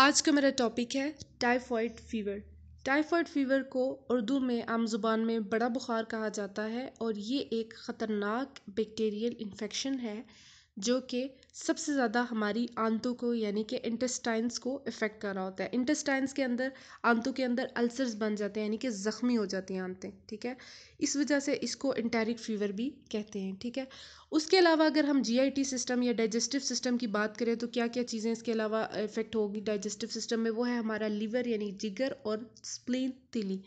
आज का मेरा टॉपिक है टाइफॉइड फ़ीवर टाइफॉइड फ़ीवर को उर्दू में आम ज़ुबान में बड़ा बुखार कहा जाता है और ये एक ख़तरनाक बैक्टीरियल इन्फेक्शन है जो कि सबसे ज़्यादा हमारी आंतों को यानी कि इंटेस्टाइंस को इफ़ेक्ट कर रहा होता है इंटेस्टाइंस के अंदर आंतों के अंदर अल्सर्स बन जाते हैं यानी कि ज़ख्मी हो जाती हैं आंतें ठीक है इस वजह से इसको इंटेरिक फीवर भी कहते हैं ठीक है उसके अलावा अगर हम जीआईटी सिस्टम या डाइजेस्टिव सिस्टम की बात करें तो क्या क्या चीज़ें इसके अलावा इफ़ेक्ट होगी डाइजेस्टिव सिस्टम में वो है हमारा लीवर यानी जिगर और स्प्लीन तिली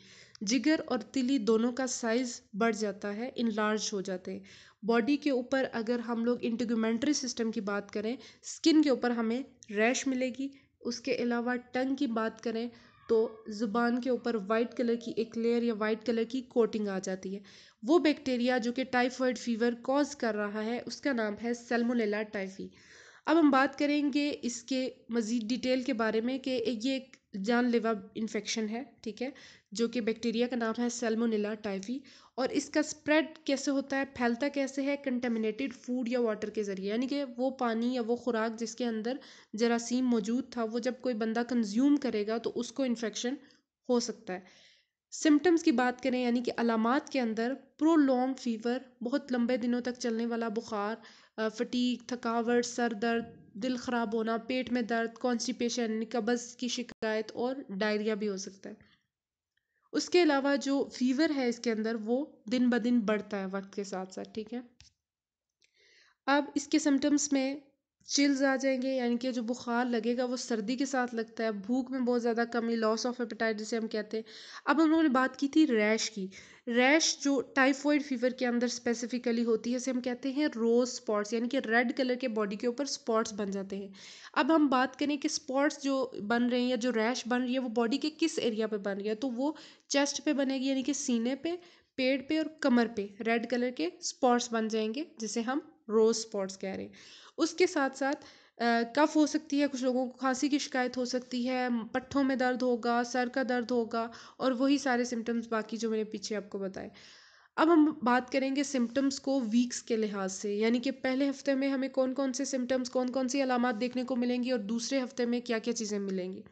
जिगर और तिली दोनों का साइज़ बढ़ जाता है इनलार्ज हो जाते हैं बॉडी के ऊपर अगर हम लोग इंटिगुमेंट्री सिस्टम की बात करें स्किन के ऊपर हमें रैश मिलेगी उसके अलावा टंग की बात करें तो ज़ुबान के ऊपर वाइट कलर की एक लेयर या वाइट कलर की कोटिंग आ जाती है वो बैक्टीरिया जो कि टाइफॉइड फीवर कॉज कर रहा है उसका नाम है सेलमोलेला टाइफी अब हम बात करेंगे इसके मज़ीद डिटेल के बारे में कि ये एक जानलेवा इन्फेक्शन है ठीक है जो कि बैक्टीरिया का नाम है सेलमोनिला टाइफी और इसका स्प्रेड कैसे होता है फैलता कैसे है कंटेमिनेटेड फूड या वाटर के ज़रिए यानी कि वो पानी या वो खुराक जिसके अंदर जरासीम मौजूद था वो जब कोई बंदा कंज्यूम करेगा तो उसको इन्फेक्शन हो सकता है सिम्टम्स की बात करें यानी कि अलामत के अंदर प्रोलॉन्ग फीवर बहुत लंबे दिनों तक चलने वाला बुखार फटीक थकावट सर दर्द दिल ख़राब होना पेट में दर्द कॉन्स्टिपेशन कब्ज़ की शिकायत और डायरिया भी हो सकता है उसके अलावा जो फीवर है इसके अंदर वो दिन ब दिन बढ़ता है वक्त के साथ साथ ठीक है अब इसके सिम्टम्स में चिल्स आ जाएंगे यानी कि जो बुखार लगेगा वो सर्दी के साथ लगता है भूख में बहुत ज़्यादा कमी लॉस ऑफ एपेटाइट जिसे हम कहते हैं अब हम लोगों ने बात की थी रैश की रैश जो टाइफॉइड फीवर के अंदर स्पेसिफिकली होती है उसे हम कहते हैं रोज स्पॉट्स यानी कि रेड कलर के बॉडी के ऊपर स्पॉट्स बन जाते हैं अब हम बात करें कि स्पॉट्स जो बन रहे हैं या जो रैश बन रही है वो बॉडी के किस एरिया पर बन रही है तो वो चेस्ट पर बनेगी यानी कि सीने पे पेट पे और कमर पर रेड कलर के स्पॉट्स बन जाएंगे जिसे हम रोज स्पॉट्स कह रहे हैं उसके साथ साथ कफ हो सकती है कुछ लोगों को खांसी की शिकायत हो सकती है पट्ठों में दर्द होगा सर का दर्द होगा और वही सारे सिम्टम्स बाकी जो मैंने पीछे आपको बताए अब हम बात करेंगे सिम्टम्स को वीक्स के लिहाज से यानी कि पहले हफ्ते में हमें कौन कौन से सिम्टम्स कौन कौन सी अलामत देखने को मिलेंगी और दूसरे हफ्ते में क्या क्या चीज़ें मिलेंगी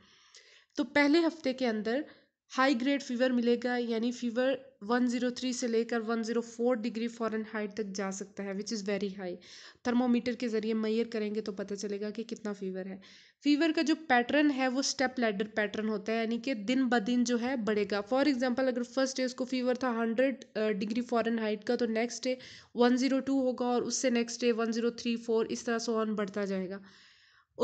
तो पहले हफ्ते के अंदर हाई ग्रेड फीवर मिलेगा यानी फीवर 103 से लेकर 104 डिग्री फॉरन हाइट तक जा सकता है which is very high thermometer के ज़रिए मैयर करेंगे तो पता चलेगा कि कितना फीवर है फीवर का जो पैटर्न है वो स्टेप लैडर पैटर्न होता है यानी कि दिन ब दिन जो है बढ़ेगा फॉर एग्जांपल अगर फर्स्ट डे उसको फीवर था हंड्रेड डिग्री फॉरन हाइट का तो नेक्स्ट डे वन होगा और उससे नेक्स्ट डे 1034 इस तरह से ऑन बढ़ता जाएगा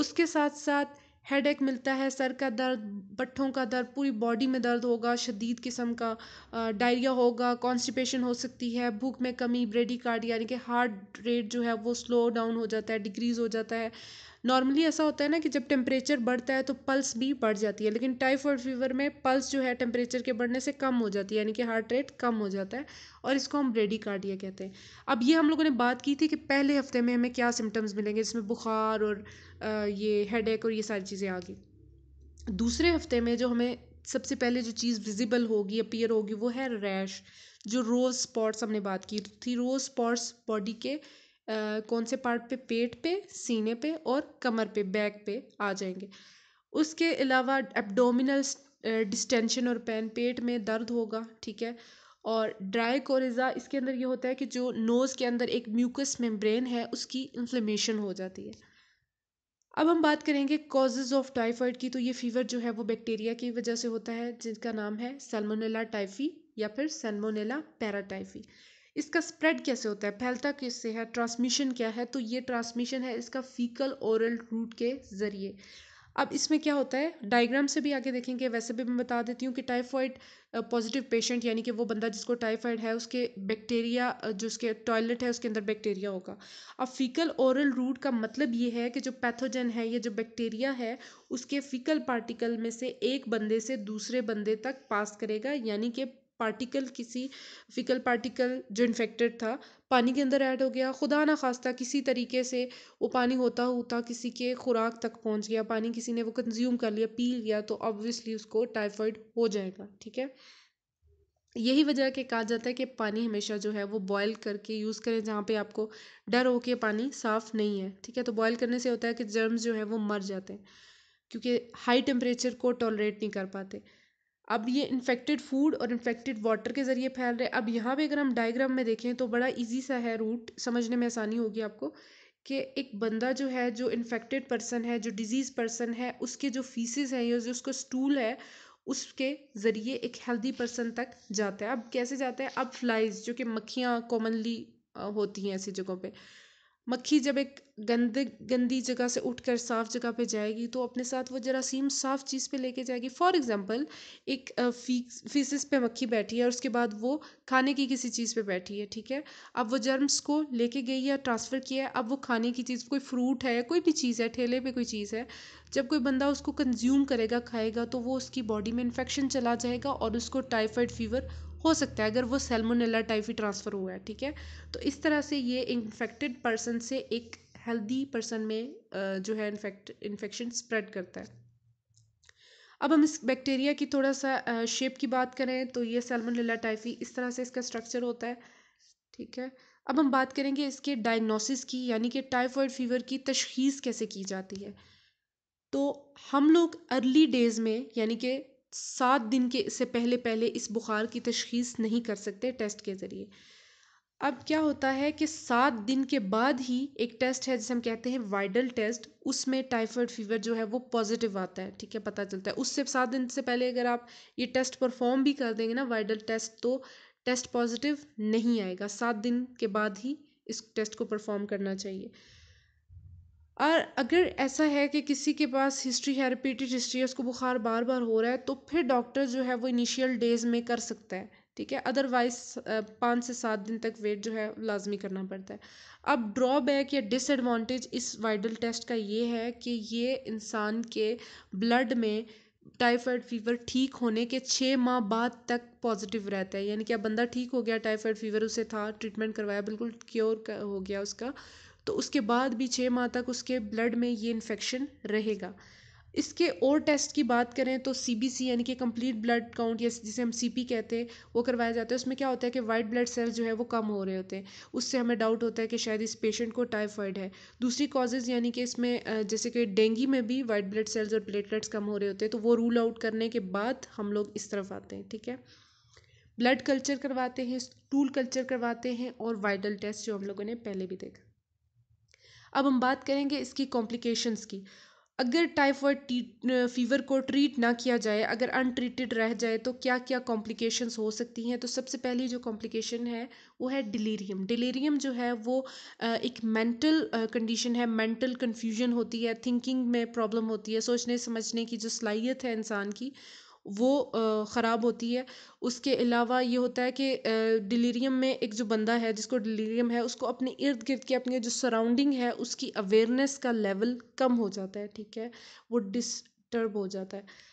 उसके साथ साथ हेडेक मिलता है सर का दर्द पट्ठों का दर्द पूरी बॉडी में दर्द होगा शदीद किस्म का डायरिया होगा कॉन्स्टिपेशन हो सकती है भूख में कमी ब्रेडी कार्ड यानी कि हार्ट रेट जो है वो स्लो डाउन हो जाता है डिक्रीज़ हो जाता है नॉर्मली ऐसा होता है ना कि जब टेम्परेचर बढ़ता है तो पल्स भी बढ़ जाती है लेकिन टाइफॉइड फीवर में पल्स जो है टेम्परेचर के बढ़ने से कम हो जाती है यानी कि हार्ट रेट कम हो जाता है और इसको हम कार्डिया कहते हैं अब ये हम लोगों ने बात की थी कि पहले हफ्ते में हमें क्या सिम्टम्स मिलेंगे जिसमें बुखार और ये हेड और ये सारी चीज़ें आ गई दूसरे हफ्ते में जो हमें सबसे पहले जो चीज़ विजिबल होगी अपीयर होगी वो है रैश जो रोज़ स्पॉट्स हमने बात की थी रोज़ स्पॉट्स बॉडी के कौन से पार्ट पे पेट पे सीने पे और कमर पे बैक पे आ जाएंगे उसके अलावा एब्डोमिनल डिस्टेंशन और पेन पेट में दर्द होगा ठीक है और ड्राई कोरिजा इसके अंदर ये होता है कि जो नोज़ के अंदर एक म्यूकस मेम्ब्रेन है उसकी इन्फ्लेमेशन हो जाती है अब हम बात करेंगे कॉजेज ऑफ टाइफाइड की तो ये फीवर जो है वो बैक्टीरिया की वजह से होता है जिनका नाम है सेलमोनेला टाइफी या फिर सेलमोनेला पैराटाइफी इसका स्प्रेड कैसे होता है फैलता किससे है ट्रांसमिशन क्या है तो ये ट्रांसमिशन है इसका फीकल ओरल रूट के ज़रिए अब इसमें क्या होता है डायग्राम से भी आगे देखेंगे वैसे भी मैं बता देती हूँ कि टाइफॉइड पॉजिटिव पेशेंट यानी कि वो बंदा जिसको टाइफाइड है उसके बैक्टीरिया जो उसके टॉयलेट है उसके अंदर बैक्टीरिया होगा अब फीकल ओरल रूट का मतलब ये है कि जो पैथोजन है या जो बैक्टीरिया है उसके फीकल पार्टिकल में से एक बंदे से दूसरे बंदे तक पास करेगा यानी कि पार्टिकल किसी फिकल पार्टिकल जो इन्फेक्टेड था पानी के अंदर ऐड हो गया खुदा ना खास्ता किसी तरीके से वो पानी होता होता किसी के खुराक तक पहुंच गया पानी किसी ने वो कंज्यूम कर लिया पी लिया तो ऑब्वियसली उसको टाइफाइड हो जाएगा ठीक है यही वजह के कहा जाता है कि पानी हमेशा जो है वो बॉयल करके यूज़ करें जहाँ पे आपको डर हो कि पानी साफ़ नहीं है ठीक है तो बॉयल करने से होता है कि जर्म्स जो है वो मर जाते हैं क्योंकि हाई टेम्परेचर को टॉलरेट नहीं कर पाते अब ये इन्फेक्टेड फूड और इन्फेक्टेड वाटर के ज़रिए फैल रहे अब यहाँ पे अगर हम डायग्राम में देखें तो बड़ा इजी सा है रूट समझने में आसानी होगी आपको कि एक बंदा जो है जो इन्फेक्टेड पर्सन है जो डिजीज़ पर्सन है उसके जो फीसिस हैं या जो उसका स्टूल है उसके ज़रिए एक हेल्दी पर्सन तक जाता है अब कैसे जाता है अब फ्लाइज जो कि मक्खियाँ कॉमनली होती हैं ऐसी जगहों पर मक्खी जब एक गंदे गंदी जगह से उठकर साफ जगह पे जाएगी तो अपने साथ वो जरासीम साफ चीज़ पे लेके जाएगी फॉर एग्जांपल एक फीसिस पे मक्खी बैठी है और उसके बाद वो खाने की किसी चीज़ पे बैठी है ठीक है अब वो जर्म्स को लेके गई है ट्रांसफ़र किया है अब वो खाने की चीज़ कोई फ्रूट है कोई भी चीज़ है ठेले पर कोई चीज़ है जब कोई बंदा उसको कंज्यूम करेगा खाएगा तो वो उसकी बॉडी में इन्फेक्शन चला जाएगा और उसको टाइफाइड फीवर हो सकता है अगर वो सेल्मोनेला टाइफी ट्रांसफ़र हुआ है ठीक है तो इस तरह से ये इन्फेक्टेड पर्सन से एक हेल्दी पर्सन में जो है इन्फेक्ट इन्फेक्शन स्प्रेड करता है अब हम इस बैक्टीरिया की थोड़ा सा शेप की बात करें तो ये सेल्मोनेला टाइफी इस तरह से इसका स्ट्रक्चर होता है ठीक है अब हम बात करेंगे इसके डायग्नोसिस की यानी कि टाइफॉइड फीवर की तशखीस कैसे की जाती है तो हम लोग अर्ली डेज़ में यानी कि सात दिन के से पहले पहले इस बुखार की तशख़ीस नहीं कर सकते टेस्ट के ज़रिए अब क्या होता है कि सात दिन के बाद ही एक टेस्ट है जिसे हम कहते हैं वाइडल टेस्ट उसमें टाइफाइड फीवर जो है वो पॉजिटिव आता है ठीक है पता चलता है उससे सात दिन से पहले अगर आप ये टेस्ट परफॉर्म भी कर देंगे ना वाइडल टेस्ट तो टेस्ट पॉजिटिव नहीं आएगा सात दिन के बाद ही इस टेस्ट को परफॉर्म करना चाहिए और अगर ऐसा है कि किसी के पास हिस्ट्री है रिपीटेड हिस्ट्री है उसको बुखार बार बार हो रहा है तो फिर डॉक्टर जो है वो इनिशियल डेज में कर सकता है ठीक है अदरवाइज पाँच से सात दिन तक वेट जो है लाजमी करना पड़ता है अब ड्रॉबैक या डिसएडवांटेज इस वाइडल टेस्ट का ये है कि ये इंसान के ब्लड में टाइफाइड फीवर ठीक होने के छः माह बाद तक पॉजिटिव रहता है यानी कि अब बंदा ठीक हो गया टाइफाइड फीवर उसे था ट्रीटमेंट करवाया बिल्कुल क्योर हो गया उसका तो उसके बाद भी छः माह तक उसके ब्लड में ये इन्फेक्शन रहेगा इसके और टेस्ट की बात करें तो सी बी सी यानी कि कंप्लीट ब्लड काउंट या जिसे हम सी पी कहते हैं वो करवाया जाता है उसमें क्या होता है कि वाइट ब्लड सेल्स जो है वो कम हो रहे होते हैं उससे हमें डाउट होता है कि शायद इस पेशेंट को टाइफाइड है दूसरी कॉजेज़ यानी कि इसमें जैसे कि डेंगू में भी वाइट ब्लड सेल्स और प्लेटलेट्स कम हो रहे होते हैं तो वो रूल आउट करने के बाद हम लोग इस तरफ आते हैं ठीक है ब्लड कल्चर करवाते हैं स्टूल कल्चर करवाते हैं और वाइटल टेस्ट जो हम लोगों ने पहले भी देखा अब हम बात करेंगे इसकी कॉम्प्लिकेशंस की अगर टाइफॉइड फीवर को ट्रीट ना किया जाए अगर अनट्रीटेड रह जाए तो क्या क्या कॉम्प्लिकेशंस हो सकती हैं तो सबसे पहली जो कॉम्प्लिकेशन है वो है डिलीरियम डिलीरियम जो है वो एक मेंटल कंडीशन है मेंटल कन्फ्यूजन होती है थिंकिंग में प्रॉब्लम होती है सोचने समझने की जो सलाहियत है इंसान की वो ख़राब होती है उसके अलावा ये होता है कि डिलीरियम में एक जो बंदा है जिसको डिलीरियम है उसको अपने इर्द गिर्द की अपनी जो सराउंडिंग है उसकी अवेयरनेस का लेवल कम हो जाता है ठीक है वो डिस्टर्ब हो जाता है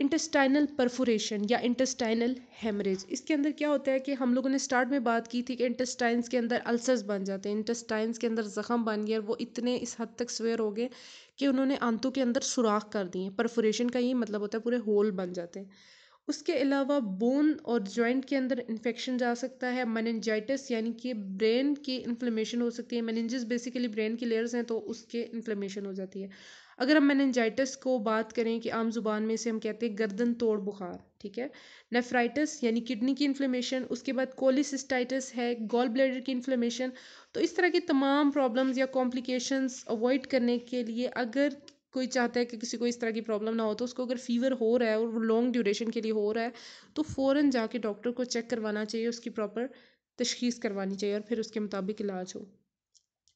इंटेस्टाइनल परफोरेशन या इंटेस्टाइनल हेमरेज इसके अंदर क्या होता है कि हम लोगों ने स्टार्ट में बात की थी कि इंटेस्टाइन्स के अंदर अल्सर्स बन जाते हैं इंटेस्टाइन्स के अंदर ज़ख़म बन गया और वो इतने इस हद तक स्वेयर हो गए कि उन्होंने आंतों के अंदर सुराख कर दिए हैं परफोरेशन का ही मतलब होता है पूरे होल बन जाते हैं उसके अलावा बोन और जॉइंट के अंदर इन्फेक्शन जा सकता है मनेंजाइटिस यानी कि ब्रेन की इन्फ्लेमेशन हो सकती है मनेंजिस बेसिकली ब्रेन की लेयर्स हैं तो उसके इन्फ्लेमेशन हो जाती है अगर हम मैनजाइटस को बात करें कि आम ज़ुबान में से हम कहते हैं गर्दन तोड़ बुखार ठीक है नेफ्राइटिस यानी किडनी की इन्फ्लेमेशन उसके बाद कोलिसिस्टाइटिस है गॉल ब्लेडर की इन्फ्लेमेशन तो इस तरह की तमाम प्रॉब्लम्स या कॉम्प्लिकेशंस अवॉइड करने के लिए अगर कोई चाहता है कि किसी को इस तरह की प्रॉब्लम ना हो तो उसको अगर फीवर हो रहा है और वो लॉन्ग ड्यूरेशन के लिए हो रहा है तो फ़ौर जाके डॉक्टर को चेक करवाना चाहिए उसकी प्रॉपर तशखीस करवानी चाहिए और फिर उसके मुताबिक इलाज हो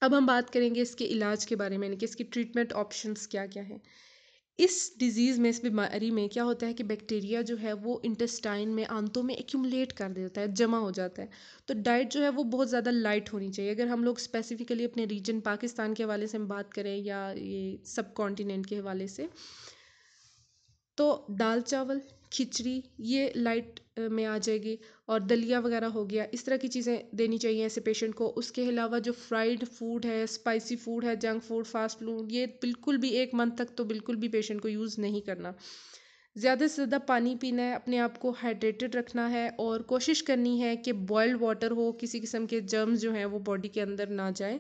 अब हम बात करेंगे इसके इलाज के बारे में यानी कि इसकी ट्रीटमेंट ऑप्शंस क्या क्या हैं इस डिज़ीज़ में इस बीमारी में क्या होता है कि बैक्टीरिया जो है वो इंटेस्टाइन में आंतों में एक्यूमुलेट कर देता है जमा हो जाता है तो डाइट जो है वो बहुत ज़्यादा लाइट होनी चाहिए अगर हम लोग स्पेसिफिकली अपने रीजन पाकिस्तान के हवाले से हम बात करें या ये सब कॉन्टीनेंट के हवाले से तो दाल चावल खिचड़ी ये लाइट में आ जाएगी और दलिया वगैरह हो गया इस तरह की चीज़ें देनी चाहिए ऐसे पेशेंट को उसके अलावा जो फ्राइड फूड है स्पाइसी फूड है जंक फूड फास्ट फूड ये बिल्कुल भी एक मंथ तक तो बिल्कुल भी पेशेंट को यूज़ नहीं करना ज़्यादा से ज़्यादा पानी पीना है अपने आप को हाइड्रेटेड रखना है और कोशिश करनी है कि बॉयल्ड वाटर हो किसी किस्म के जर्म्स जो हैं वो बॉडी के अंदर ना जाएं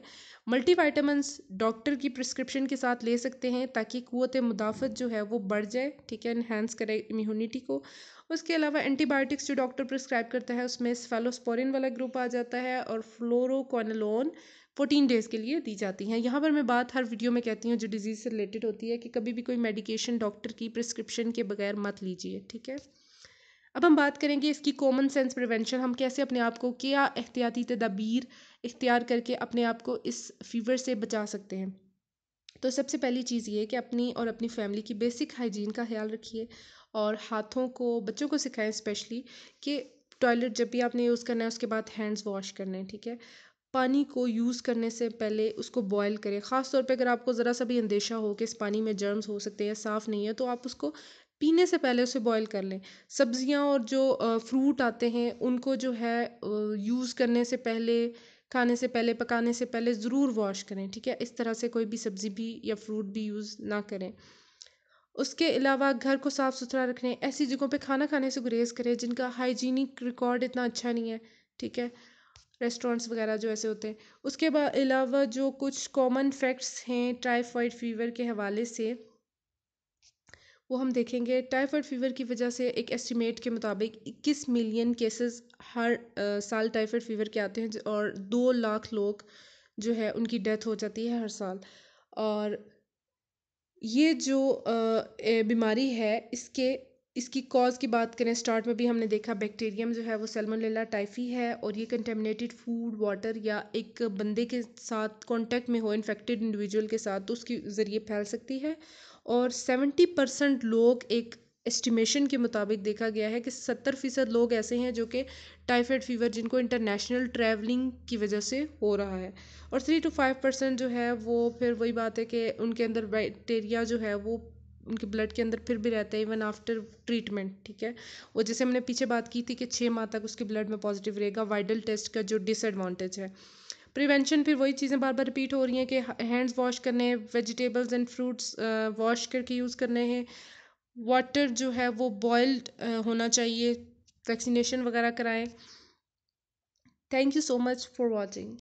मल्टीविटामस डॉक्टर की प्रिस्क्रिप्शन के साथ ले सकते हैं ताकि क़वत मुदाफ़त जो है वो बढ़ जाए ठीक है इन्हेंस करे इम्यूनिटी को उसके अलावा एंटीबायोटिक्स जो डॉक्टर प्रिस्क्राइब करता है उसमें स्फेलोस्पोरिन वाला ग्रुप आ जाता है और फ्लोरोकोनलोन फोर्टीन डेज़ के लिए दी जाती हैं यहाँ पर मैं बात हर वीडियो में कहती हूँ जो डिजीज़ से रिलेटेड होती है कि कभी भी कोई मेडिकेशन डॉक्टर की प्रिस्क्रिप्शन के बगैर मत लीजिए ठीक है अब हम बात करेंगे इसकी कॉमन सेंस प्रिवेंशन हम कैसे अपने आप को क्या एहतियाती तदाबीर इख्तियार करके अपने आप को इस फीवर से बचा सकते हैं तो सबसे पहली चीज़ ये कि अपनी और अपनी फैमिली की बेसिक हाइजीन का ख्याल रखिए और हाथों को बच्चों को सिखाएं स्पेशली कि टॉयलेट जब भी आपने यूज़ करना है उसके बाद हैंड्स वॉश करने हैं ठीक है पानी को यूज़ करने से पहले उसको बॉयल करें ख़ास तौर पे अगर आपको ज़रा सा भी अंदेशा हो कि इस पानी में जर्म्स हो सकते हैं साफ़ नहीं है तो आप उसको पीने से पहले उसे बॉयल कर लें सब्जियां और जो फ्रूट आते हैं उनको जो है यूज़ करने से पहले खाने से पहले पकाने से पहले ज़रूर वॉश करें ठीक है इस तरह से कोई भी सब्ज़ी भी या फ्रूट भी यूज़ ना करें उसके अलावा घर को साफ सुथरा रखने ऐसी जगहों पे खाना खाने से गुरेज करें जिनका हाइजीनिक रिकॉर्ड इतना अच्छा नहीं है ठीक है रेस्टोरेंट्स वगैरह जो ऐसे होते हैं उसके अलावा जो कुछ कॉमन फैक्ट्स हैं टाइफाइड फीवर के हवाले से वो हम देखेंगे टाइफाइड फीवर की वजह से एक एस्टिमेट के मुताबिक 21 मिलियन केसेस हर आ, साल टाइफाइड फीवर के आते हैं और दो लाख लोग जो है उनकी डेथ हो जाती है हर साल और ये जो बीमारी है इसके इसकी कॉज़ की बात करें स्टार्ट में भी हमने देखा बैक्टीरियम जो है वो सैल्मोनेला टाइफी है और ये कंटेमिनेटेड फूड वाटर या एक बंदे के साथ कांटेक्ट में हो इन्फेक्टेड इंडिविजुअल के साथ तो उसके ज़रिए फैल सकती है और सेवेंटी परसेंट लोग एक एस्टिमेशन के मुताबिक देखा गया है कि सत्तर फ़ीसद लोग ऐसे हैं जो कि टाइफाइड फ़ीवर जिनको इंटरनेशनल ट्रैवलिंग की वजह से हो रहा है और थ्री टू फाइव परसेंट जो है वो फिर वही बात है कि उनके अंदर बैक्टेरिया जो है वो उनके ब्लड के अंदर फिर भी रहता है इवन आफ्टर ट्रीटमेंट ठीक है वो जैसे हमने पीछे बात की थी कि छः माह तक उसके ब्लड में पॉजिटिव रहेगा वाइडल टेस्ट का जो डिसएडवांटेज है प्रिवेंशन फिर वही चीज़ें बार बार रिपीट हो रही हैं कि हैंड्स वॉश करने वेजिटेबल्स एंड फ्रूट्स वॉश करके यूज़ करने हैं वाटर जो है वो बॉयल्ड होना चाहिए वैक्सीनेशन वगैरह कराएं thank you so much for watching